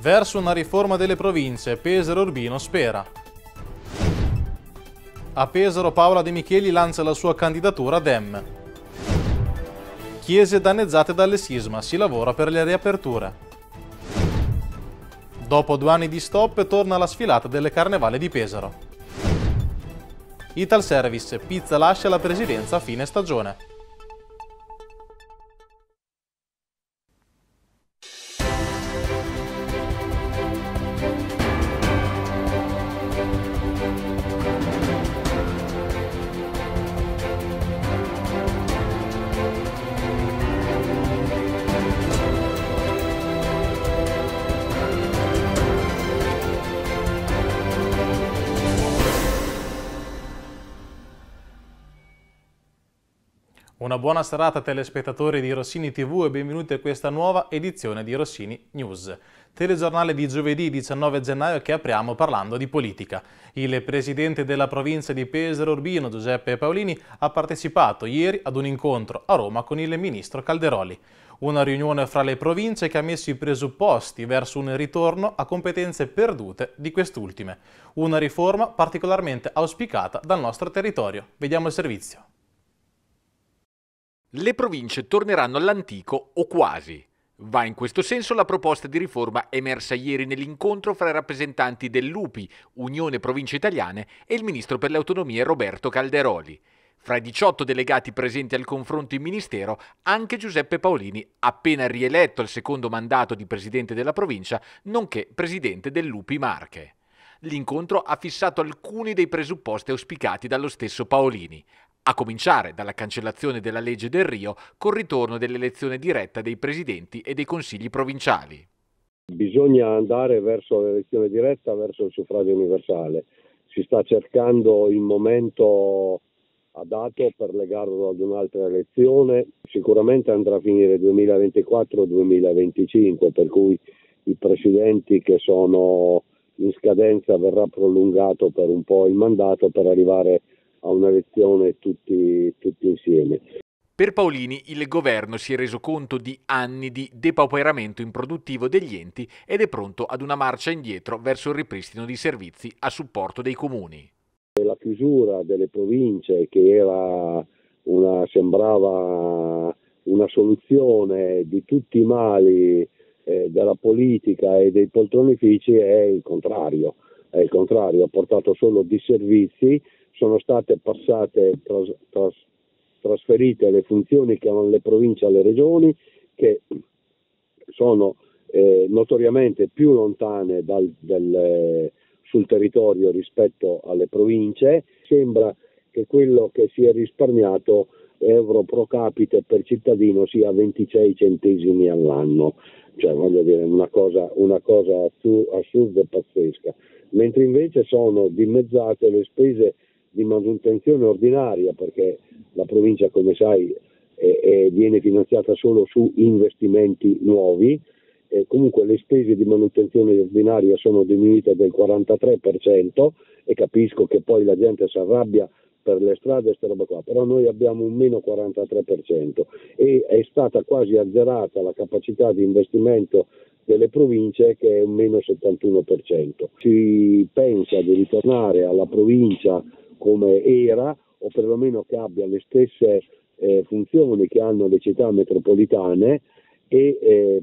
Verso una riforma delle province, Pesaro Urbino spera. A Pesaro Paola De Micheli lancia la sua candidatura ad EM. Chiese danneggiate dalle sisma, si lavora per le riaperture. Dopo due anni di stop torna la sfilata delle carnevale di Pesaro. Ital Service, Pizza lascia la presidenza a fine stagione. Una buona serata telespettatori di Rossini TV e benvenuti a questa nuova edizione di Rossini News. Telegiornale di giovedì 19 gennaio che apriamo parlando di politica. Il presidente della provincia di Pesaro Urbino, Giuseppe Paolini, ha partecipato ieri ad un incontro a Roma con il ministro Calderoli. Una riunione fra le province che ha messo i presupposti verso un ritorno a competenze perdute di quest'ultime. Una riforma particolarmente auspicata dal nostro territorio. Vediamo il servizio. Le province torneranno all'antico o quasi. Va in questo senso la proposta di riforma emersa ieri nell'incontro fra i rappresentanti dell'UPI, Unione Province Italiane, e il ministro per le autonomie Roberto Calderoli. Fra i 18 delegati presenti al confronto in ministero, anche Giuseppe Paolini, appena rieletto al secondo mandato di presidente della provincia, nonché presidente dell'UPI Marche. L'incontro ha fissato alcuni dei presupposti auspicati dallo stesso Paolini a cominciare dalla cancellazione della legge del Rio col ritorno dell'elezione diretta dei presidenti e dei consigli provinciali. Bisogna andare verso l'elezione diretta, verso il suffragio universale. Si sta cercando il momento adatto per legarlo ad un'altra elezione. Sicuramente andrà a finire 2024-2025, per cui i presidenti che sono in scadenza verrà prolungato per un po' il mandato per arrivare a a una lezione tutti, tutti insieme. Per Paolini il governo si è reso conto di anni di depauperamento improduttivo degli enti ed è pronto ad una marcia indietro verso il ripristino di servizi a supporto dei comuni. La chiusura delle province che era una, sembrava una soluzione di tutti i mali eh, della politica e dei poltronifici è il contrario è il contrario, ha portato solo disservizi, sono state passate, tras, tras, trasferite le funzioni che hanno le province alle regioni, che sono eh, notoriamente più lontane dal, del, eh, sul territorio rispetto alle province. Sembra che quello che si è risparmiato euro pro capite per cittadino sia 26 centesimi all'anno cioè voglio dire una cosa, una cosa assurda e pazzesca, mentre invece sono dimezzate le spese di manutenzione ordinaria perché la provincia come sai eh, eh, viene finanziata solo su investimenti nuovi, eh, comunque le spese di manutenzione ordinaria sono diminuite del 43% e capisco che poi la gente si arrabbia per le strade questa roba qua, però noi abbiamo un meno 43% e è stata quasi azzerata la capacità di investimento delle province che è un meno 71%. Si pensa di ritornare alla provincia come era o perlomeno che abbia le stesse eh, funzioni che hanno le città metropolitane e, eh,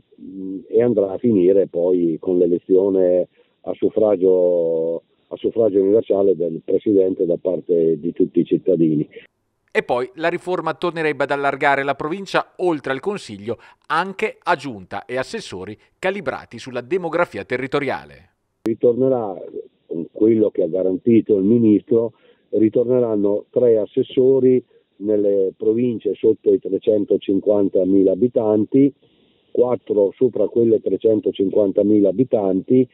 e andrà a finire poi con l'elezione a suffragio a suffragio universale del Presidente da parte di tutti i cittadini. E poi la riforma tornerebbe ad allargare la provincia oltre al Consiglio anche a giunta e assessori calibrati sulla demografia territoriale. Ritornerà con quello che ha garantito il Ministro, ritorneranno tre assessori nelle province sotto i 350.000 abitanti 4 sopra quelle 350.000 abitanti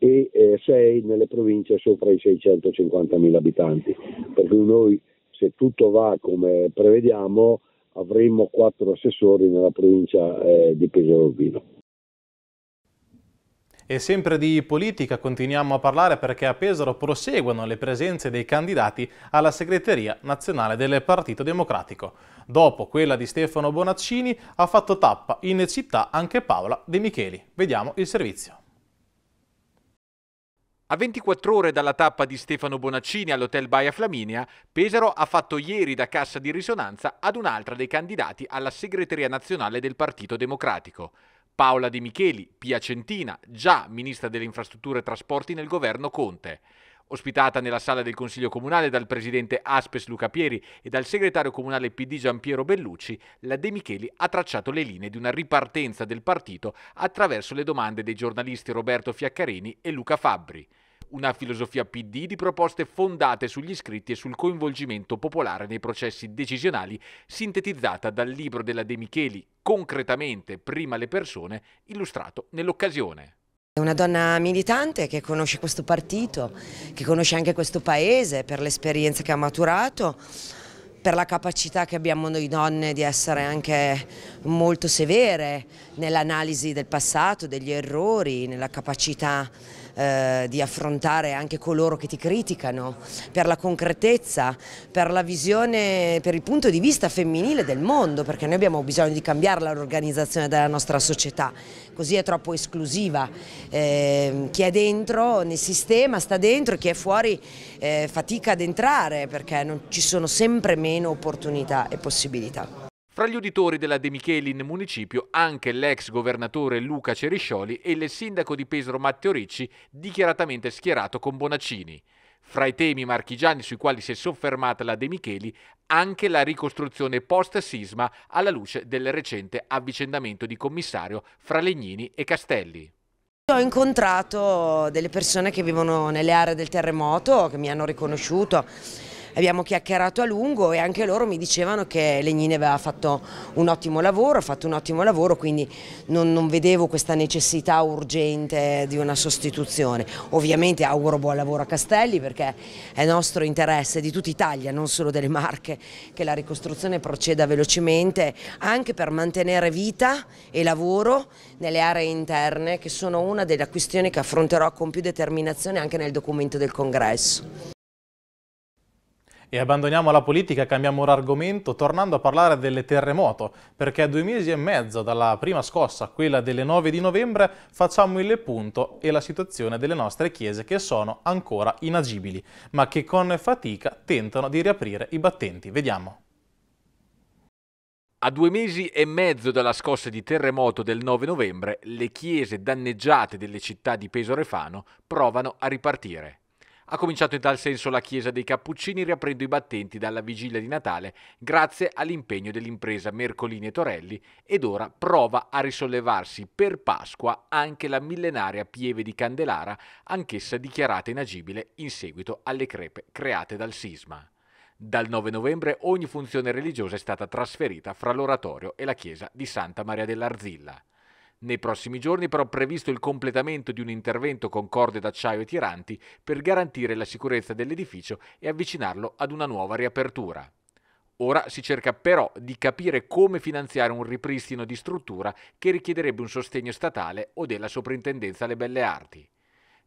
e 6 eh, nelle province sopra i 650.000 abitanti. Per cui noi, se tutto va come prevediamo, avremo 4 assessori nella provincia eh, di Pesaro Urbino. E sempre di politica continuiamo a parlare perché a Pesaro proseguono le presenze dei candidati alla segreteria nazionale del Partito Democratico. Dopo quella di Stefano Bonaccini ha fatto tappa in città anche Paola De Micheli. Vediamo il servizio. A 24 ore dalla tappa di Stefano Bonaccini all'Hotel Baia Flaminia, Pesaro ha fatto ieri da cassa di risonanza ad un'altra dei candidati alla segreteria nazionale del Partito Democratico. Paola De Micheli, Piacentina, già ministra delle infrastrutture e trasporti nel governo Conte. Ospitata nella sala del Consiglio Comunale dal presidente Aspes Luca Pieri e dal segretario comunale PD Giampiero Bellucci, la De Micheli ha tracciato le linee di una ripartenza del partito attraverso le domande dei giornalisti Roberto Fiaccarini e Luca Fabbri una filosofia PD di proposte fondate sugli iscritti e sul coinvolgimento popolare nei processi decisionali, sintetizzata dal libro della De Micheli, Concretamente prima le persone, illustrato nell'occasione. È una donna militante che conosce questo partito, che conosce anche questo paese per l'esperienza che ha maturato, per la capacità che abbiamo noi donne di essere anche molto severe nell'analisi del passato, degli errori, nella capacità eh, di affrontare anche coloro che ti criticano, per la concretezza, per la visione, per il punto di vista femminile del mondo, perché noi abbiamo bisogno di cambiare l'organizzazione della nostra società, così è troppo esclusiva, eh, chi è dentro nel sistema sta dentro chi è fuori eh, fatica ad entrare perché non, ci sono sempre meno opportunità e possibilità. Fra gli uditori della De Micheli in municipio anche l'ex governatore Luca Ceriscioli e il sindaco di Pesaro Matteo Ricci, dichiaratamente schierato con Bonaccini. Fra i temi marchigiani sui quali si è soffermata la De Micheli, anche la ricostruzione post-sisma alla luce del recente avvicendamento di commissario fra Legnini e Castelli. Ho incontrato delle persone che vivono nelle aree del terremoto, che mi hanno riconosciuto abbiamo chiacchierato a lungo e anche loro mi dicevano che Legnini aveva fatto un ottimo lavoro, ha fatto un ottimo lavoro, quindi non, non vedevo questa necessità urgente di una sostituzione. Ovviamente auguro buon lavoro a Castelli perché è nostro interesse di tutta Italia, non solo delle Marche, che la ricostruzione proceda velocemente anche per mantenere vita e lavoro nelle aree interne che sono una delle questioni che affronterò con più determinazione anche nel documento del congresso. E abbandoniamo la politica, cambiamo argomento, tornando a parlare delle terremoto, perché a due mesi e mezzo dalla prima scossa, quella delle 9 di novembre, facciamo il punto e la situazione delle nostre chiese che sono ancora inagibili, ma che con fatica tentano di riaprire i battenti. Vediamo. A due mesi e mezzo dalla scossa di terremoto del 9 novembre, le chiese danneggiate delle città di Pesorefano provano a ripartire. Ha cominciato in tal senso la Chiesa dei Cappuccini riaprendo i battenti dalla vigilia di Natale grazie all'impegno dell'impresa Mercolini e Torelli ed ora prova a risollevarsi per Pasqua anche la millenaria pieve di Candelara, anch'essa dichiarata inagibile in seguito alle crepe create dal sisma. Dal 9 novembre ogni funzione religiosa è stata trasferita fra l'oratorio e la chiesa di Santa Maria dell'Arzilla. Nei prossimi giorni però è previsto il completamento di un intervento con corde d'acciaio e tiranti per garantire la sicurezza dell'edificio e avvicinarlo ad una nuova riapertura. Ora si cerca però di capire come finanziare un ripristino di struttura che richiederebbe un sostegno statale o della Soprintendenza alle Belle Arti.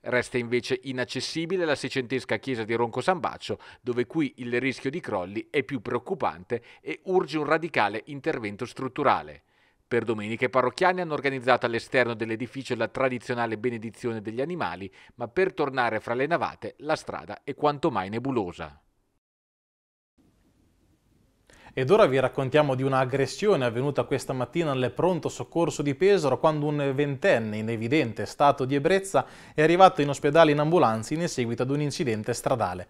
Resta invece inaccessibile la seicentesca chiesa di Ronco Sambaccio, dove qui il rischio di crolli è più preoccupante e urge un radicale intervento strutturale. Per domenica i parrocchiani hanno organizzato all'esterno dell'edificio la tradizionale benedizione degli animali, ma per tornare fra le navate la strada è quanto mai nebulosa. Ed ora vi raccontiamo di un'aggressione avvenuta questa mattina al pronto soccorso di Pesaro quando un ventenne in evidente stato di ebbrezza è arrivato in ospedale in ambulanza in seguito ad un incidente stradale.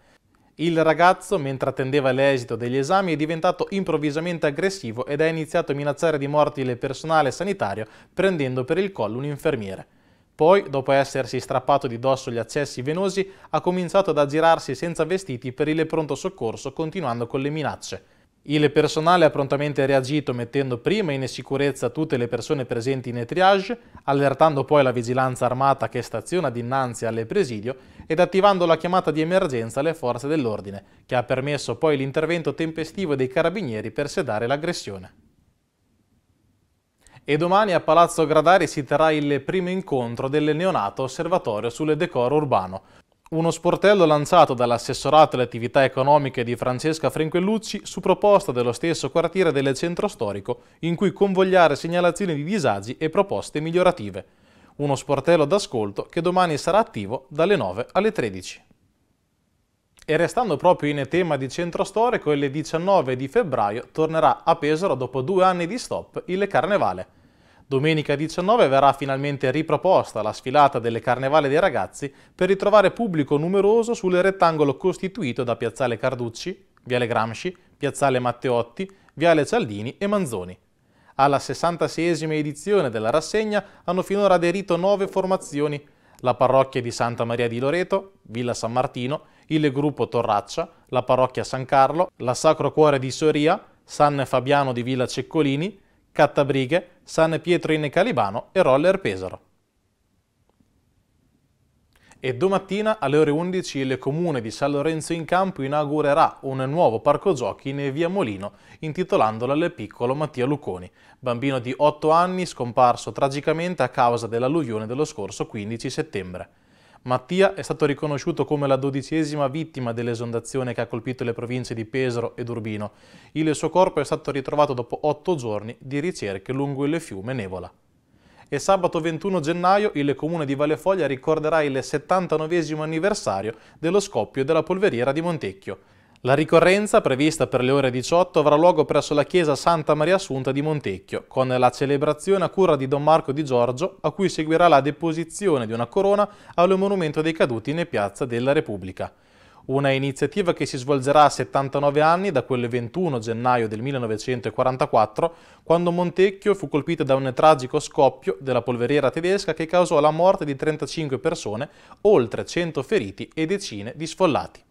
Il ragazzo, mentre attendeva l'esito degli esami, è diventato improvvisamente aggressivo ed ha iniziato a minacciare di morte il personale sanitario, prendendo per il collo un infermiere. Poi, dopo essersi strappato di dosso gli accessi venosi, ha cominciato ad aggirarsi senza vestiti per il pronto soccorso, continuando con le minacce. Il personale ha prontamente reagito mettendo prima in sicurezza tutte le persone presenti in triage, allertando poi la vigilanza armata che staziona dinanzi alle presidio ed attivando la chiamata di emergenza alle forze dell'ordine, che ha permesso poi l'intervento tempestivo dei carabinieri per sedare l'aggressione. E domani a Palazzo Gradari si terrà il primo incontro del neonato osservatorio sul decoro urbano, uno sportello lanciato dall'assessorato alle attività economiche di Francesca Frenquellucci su proposta dello stesso quartiere del centro storico in cui convogliare segnalazioni di disagi e proposte migliorative. Uno sportello d'ascolto che domani sarà attivo dalle 9 alle 13. E restando proprio in tema di centro storico, il 19 di febbraio tornerà a Pesaro dopo due anni di stop il Carnevale. Domenica 19 verrà finalmente riproposta la sfilata delle Carnevale dei Ragazzi per ritrovare pubblico numeroso sul rettangolo costituito da Piazzale Carducci, Viale Gramsci, Piazzale Matteotti, Viale Cialdini e Manzoni. Alla 66esima edizione della rassegna hanno finora aderito nove formazioni, la parrocchia di Santa Maria di Loreto, Villa San Martino, il gruppo Torraccia, la parrocchia San Carlo, la Sacro Cuore di Soria, San Fabiano di Villa Ceccolini, Cattabrighe, San Pietro in Calibano e Roller Pesaro. E domattina alle ore 11 il comune di San Lorenzo in Campo inaugurerà un nuovo parco giochi in via Molino intitolandolo al piccolo Mattia Lucconi, bambino di 8 anni scomparso tragicamente a causa dell'alluvione dello scorso 15 settembre. Mattia è stato riconosciuto come la dodicesima vittima dell'esondazione che ha colpito le province di Pesaro ed Urbino. Il suo corpo è stato ritrovato dopo otto giorni di ricerche lungo il fiume Nevola. E sabato 21 gennaio il comune di Valefoglia ricorderà il 79 anniversario dello scoppio della polveriera di Montecchio. La ricorrenza, prevista per le ore 18, avrà luogo presso la chiesa Santa Maria Assunta di Montecchio, con la celebrazione a cura di Don Marco Di Giorgio, a cui seguirà la deposizione di una corona al Monumento dei Caduti in Piazza della Repubblica. Una iniziativa che si svolgerà a 79 anni da quel 21 gennaio del 1944, quando Montecchio fu colpita da un tragico scoppio della polveriera tedesca che causò la morte di 35 persone, oltre 100 feriti e decine di sfollati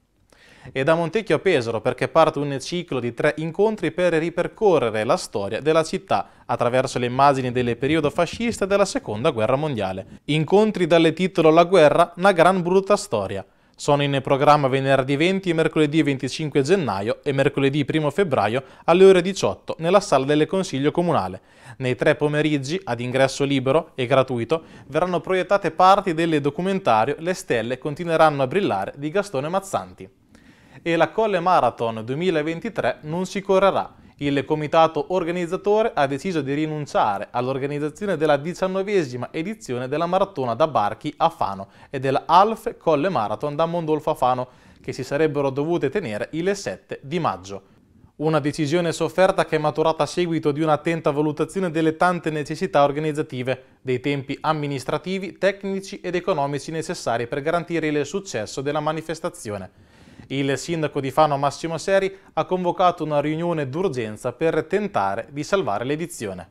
e da Montecchio a Pesaro perché parte un ciclo di tre incontri per ripercorrere la storia della città attraverso le immagini del periodo fascista della seconda guerra mondiale. Incontri dalle titolo La guerra, una gran brutta storia. Sono in programma venerdì 20, mercoledì 25 gennaio e mercoledì 1 febbraio alle ore 18 nella sala del Consiglio Comunale. Nei tre pomeriggi, ad ingresso libero e gratuito, verranno proiettate parti del documentario Le stelle continueranno a brillare di Gastone Mazzanti e la Colle Marathon 2023 non si correrà. Il comitato organizzatore ha deciso di rinunciare all'organizzazione della diciannovesima edizione della maratona da Barchi a Fano e della Alf Colle Marathon da Mondolfo a Fano, che si sarebbero dovute tenere il 7 di maggio. Una decisione sofferta che è maturata a seguito di un'attenta valutazione delle tante necessità organizzative, dei tempi amministrativi, tecnici ed economici necessari per garantire il successo della manifestazione. Il sindaco di Fano Massimo Seri ha convocato una riunione d'urgenza per tentare di salvare l'edizione.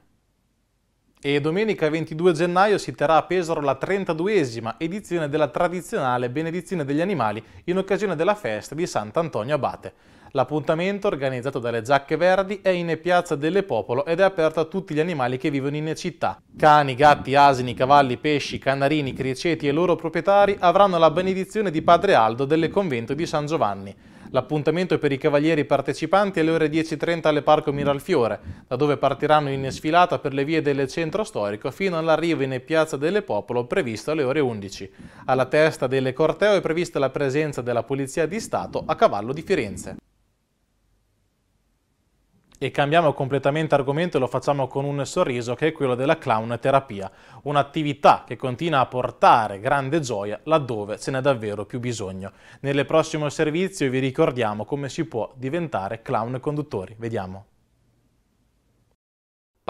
E domenica 22 gennaio si terrà a Pesaro la 32esima edizione della tradizionale benedizione degli animali in occasione della festa di Sant'Antonio Abate. L'appuntamento, organizzato dalle Giacche Verdi, è in Piazza delle Popolo ed è aperto a tutti gli animali che vivono in città. Cani, gatti, asini, cavalli, pesci, canarini, criceti e loro proprietari avranno la benedizione di Padre Aldo del convento di San Giovanni. L'appuntamento è per i cavalieri partecipanti alle ore 10.30 al Parco Miralfiore, da dove partiranno in sfilata per le vie del centro storico fino all'arrivo in Piazza delle Popolo previsto alle ore 11. Alla testa del corteo è prevista la presenza della Polizia di Stato a cavallo di Firenze. E cambiamo completamente argomento e lo facciamo con un sorriso che è quello della clown terapia, un'attività che continua a portare grande gioia laddove ce n'è davvero più bisogno. Nel prossimo servizio vi ricordiamo come si può diventare clown conduttori. Vediamo.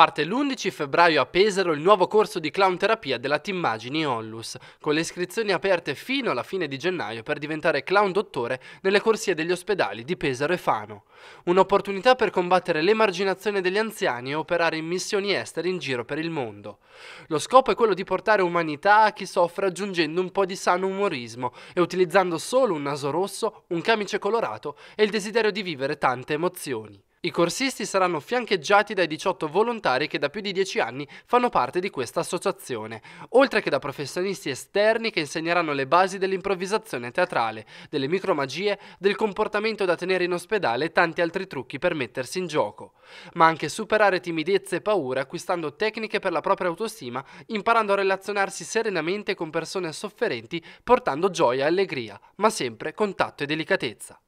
Parte l'11 febbraio a Pesaro il nuovo corso di clown terapia della Timmagini Onlus, con le iscrizioni aperte fino alla fine di gennaio per diventare clown dottore nelle corsie degli ospedali di Pesaro e Fano. Un'opportunità per combattere l'emarginazione degli anziani e operare in missioni estere in giro per il mondo. Lo scopo è quello di portare umanità a chi soffre aggiungendo un po' di sano umorismo e utilizzando solo un naso rosso, un camice colorato e il desiderio di vivere tante emozioni. I corsisti saranno fiancheggiati dai 18 volontari che da più di 10 anni fanno parte di questa associazione, oltre che da professionisti esterni che insegneranno le basi dell'improvvisazione teatrale, delle micromagie, del comportamento da tenere in ospedale e tanti altri trucchi per mettersi in gioco, ma anche superare timidezze e paure acquistando tecniche per la propria autostima, imparando a relazionarsi serenamente con persone sofferenti, portando gioia e allegria, ma sempre con tatto e delicatezza.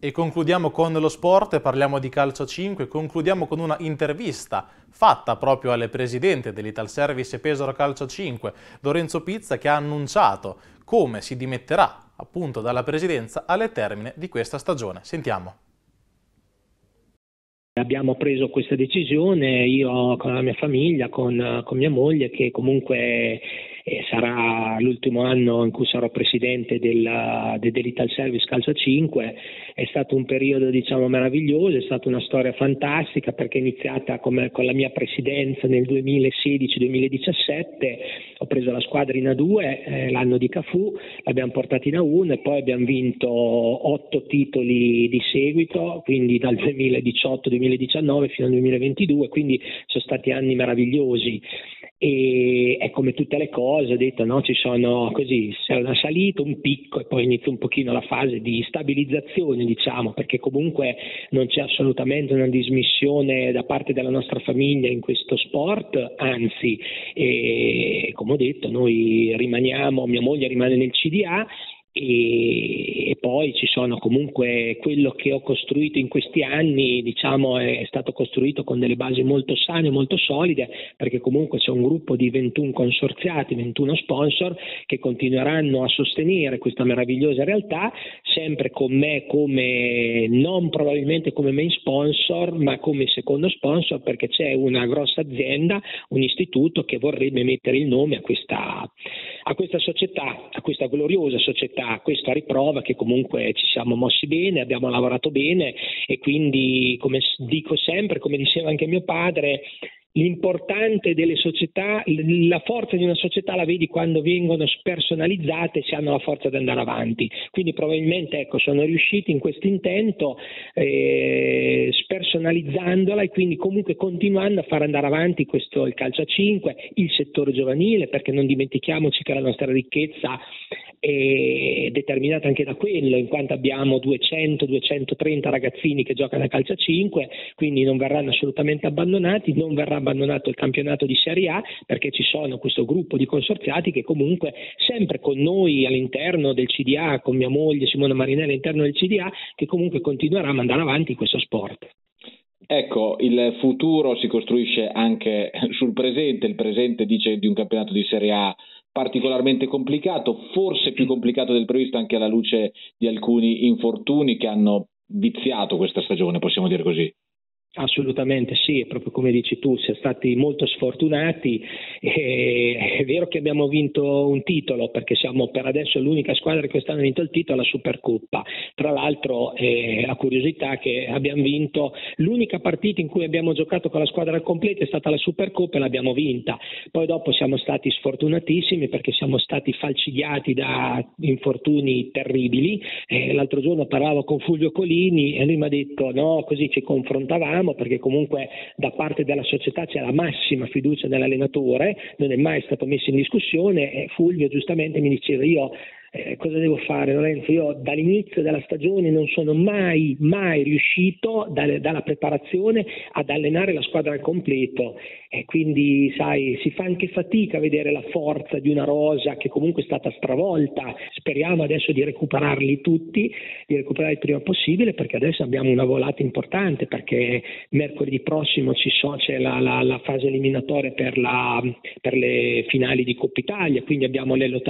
E concludiamo con lo sport, parliamo di calcio 5, concludiamo con una intervista fatta proprio alle presidente dell'Ital Service Pesaro Calcio 5, Lorenzo Pizza, che ha annunciato come si dimetterà appunto dalla presidenza alle termine di questa stagione. Sentiamo. Abbiamo preso questa decisione io con la mia famiglia, con, con mia moglie che comunque eh, sarà l'ultimo anno in cui sarò presidente della, de, dell'Ital Service Calcio 5, è stato un periodo diciamo meraviglioso, è stata una storia fantastica perché è iniziata con, con la mia presidenza nel 2016-2017, ho preso la squadra in A2 eh, l'anno di Cafù, l'abbiamo portata in A1 e poi abbiamo vinto otto titoli di seguito, quindi dal 2018-2019 fino al 2022, quindi sono stati anni meravigliosi e è come tutte le cose, ho detto no, ci sono così, c'è una salita, un picco e poi inizia un pochino la fase di stabilizzazione diciamo, perché comunque non c'è assolutamente una dismissione da parte della nostra famiglia in questo sport, anzi eh, come ho detto noi rimaniamo, mia moglie rimane nel CDA e, poi ci sono comunque quello che ho costruito in questi anni diciamo è stato costruito con delle basi molto sane molto solide perché comunque c'è un gruppo di 21 consorziati 21 sponsor che continueranno a sostenere questa meravigliosa realtà sempre con me come non probabilmente come main sponsor ma come secondo sponsor perché c'è una grossa azienda un istituto che vorrebbe mettere il nome a questa a questa società, a questa gloriosa società, a questa riprova che comunque ci siamo mossi bene, abbiamo lavorato bene e quindi, come dico sempre, come diceva anche mio padre, l'importante delle società, la forza di una società la vedi quando vengono spersonalizzate, si hanno la forza di andare avanti. Quindi probabilmente ecco, sono riusciti in questo intento eh, spersonalizzandola e quindi comunque continuando a far andare avanti questo il calcio a 5, il settore giovanile, perché non dimentichiamoci che la nostra ricchezza determinata anche da quello, in quanto abbiamo 200-230 ragazzini che giocano a calcio 5, quindi non verranno assolutamente abbandonati, non verrà abbandonato il campionato di Serie A perché ci sono questo gruppo di consorziati che comunque sempre con noi all'interno del CDA, con mia moglie Simona Marinelli all'interno del CDA, che comunque continuerà a mandare avanti questo sport. Ecco, il futuro si costruisce anche sul presente, il presente dice di un campionato di Serie A particolarmente complicato, forse più complicato del previsto anche alla luce di alcuni infortuni che hanno viziato questa stagione, possiamo dire così. Assolutamente sì, proprio come dici tu, siamo stati molto sfortunati. E è vero che abbiamo vinto un titolo perché siamo per adesso l'unica squadra che quest'anno ha vinto il titolo, la Supercoppa. Tra l'altro eh, la curiosità è che abbiamo vinto l'unica partita in cui abbiamo giocato con la squadra al completo è stata la Supercoppa e l'abbiamo vinta. Poi dopo siamo stati sfortunatissimi perché siamo stati falcidiati da infortuni terribili. Eh, l'altro giorno parlavo con Fulvio Colini e lui mi ha detto no, così ci confrontavamo abbiamo perché comunque da parte della società c'è la massima fiducia nell'allenatore, non è mai stato messo in discussione e Fulvio giustamente mi diceva io eh, cosa devo fare Lorenzo? Io dall'inizio della stagione non sono mai, mai riuscito dalle, dalla preparazione ad allenare la squadra al completo e quindi sai si fa anche fatica a vedere la forza di una rosa che comunque è stata stravolta, speriamo adesso di recuperarli tutti, di recuperare il prima possibile perché adesso abbiamo una volata importante perché mercoledì prossimo ci so, c'è la, la, la fase eliminatoria per, la, per le finali di Coppa Italia, quindi abbiamo ll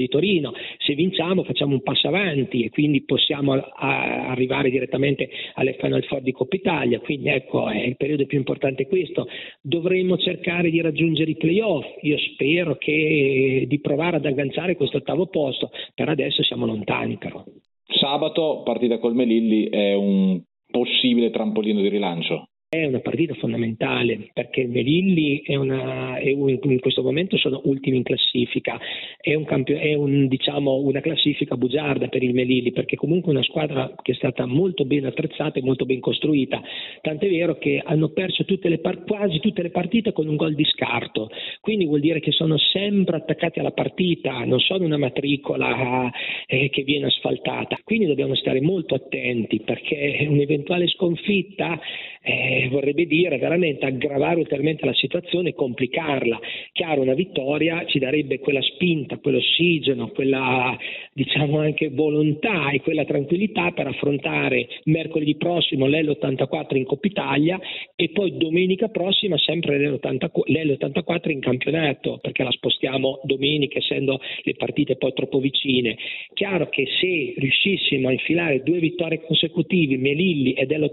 di Torino, se vinciamo facciamo un passo avanti e quindi possiamo a, arrivare direttamente alle Final Four di Coppa Italia, quindi ecco è il periodo più importante questo. Dovremmo cercare di raggiungere i playoff, io spero che, di provare ad agganciare questo ottavo posto, per adesso siamo lontani però. Sabato partita col Melilli è un possibile trampolino di rilancio? È una partita fondamentale perché il Melilli è una, è un, in questo momento sono ultimi in classifica, è, un campio, è un, diciamo, una classifica bugiarda per il Melilli perché comunque è una squadra che è stata molto ben attrezzata e molto ben costruita, tant'è vero che hanno perso tutte le, quasi tutte le partite con un gol di scarto, quindi vuol dire che sono sempre attaccati alla partita, non sono una matricola eh, che viene asfaltata, quindi dobbiamo stare molto attenti perché un'eventuale sconfitta... Eh, eh, vorrebbe dire veramente aggravare ulteriormente la situazione, complicarla. Chiaro, una vittoria ci darebbe quella spinta, quell'ossigeno, quella diciamo anche volontà e quella tranquillità per affrontare mercoledì prossimo l'L84 in Coppa Italia e poi domenica prossima sempre l'L84 in campionato perché la spostiamo domenica essendo le partite poi troppo vicine. Chiaro che se riuscissimo a infilare due vittorie consecutive, Melilli e l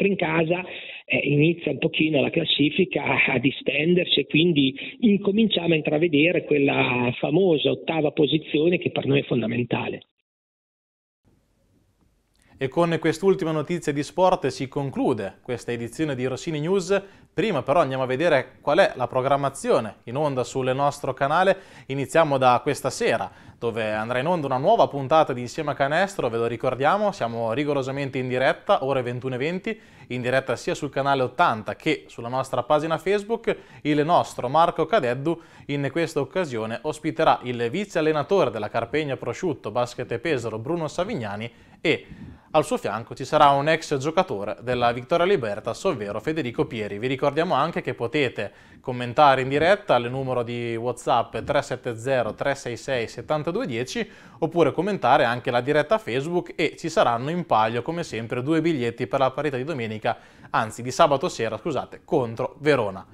in casa, eh, inizia un pochino la classifica a distendersi e quindi incominciamo a intravedere quella famosa ottava posizione che per noi è fondamentale. E con quest'ultima notizia di sport si conclude questa edizione di Rossini News. Prima però andiamo a vedere qual è la programmazione in onda sul nostro canale. Iniziamo da questa sera dove andrà in onda una nuova puntata di Insieme a Canestro, ve lo ricordiamo, siamo rigorosamente in diretta, ore 21.20, in diretta sia sul canale 80 che sulla nostra pagina Facebook, il nostro Marco Cadeddu in questa occasione ospiterà il vice allenatore della Carpegna Prosciutto Basket e Pesaro Bruno Savignani e al suo fianco ci sarà un ex giocatore della Vittoria Libertas, ovvero Federico Pieri. Vi ricordiamo anche che potete commentare in diretta al numero di WhatsApp 370 366 7210 oppure commentare anche la diretta Facebook e ci saranno in palio come sempre due biglietti per la parità di domenica, anzi di sabato sera, scusate, contro Verona.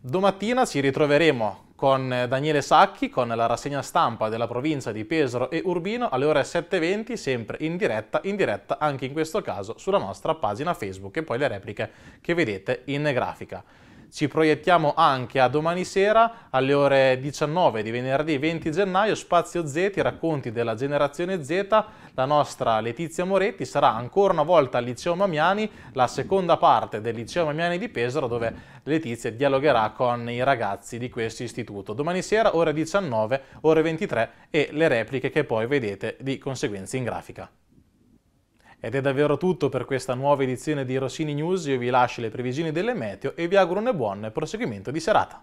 Domattina ci ritroveremo con Daniele Sacchi con la rassegna stampa della provincia di Pesaro e Urbino alle ore 7.20, sempre in diretta, in diretta anche in questo caso sulla nostra pagina Facebook e poi le repliche che vedete in grafica. Ci proiettiamo anche a domani sera alle ore 19 di venerdì 20 gennaio, Spazio Z, i racconti della generazione Z. La nostra Letizia Moretti sarà ancora una volta al Liceo Mamiani, la seconda parte del Liceo Mamiani di Pesaro, dove Letizia dialogherà con i ragazzi di questo istituto. Domani sera ore 19, ore 23 e le repliche che poi vedete di conseguenza in grafica. Ed è davvero tutto per questa nuova edizione di Rossini News, io vi lascio le previsioni delle meteo e vi auguro un buon proseguimento di serata.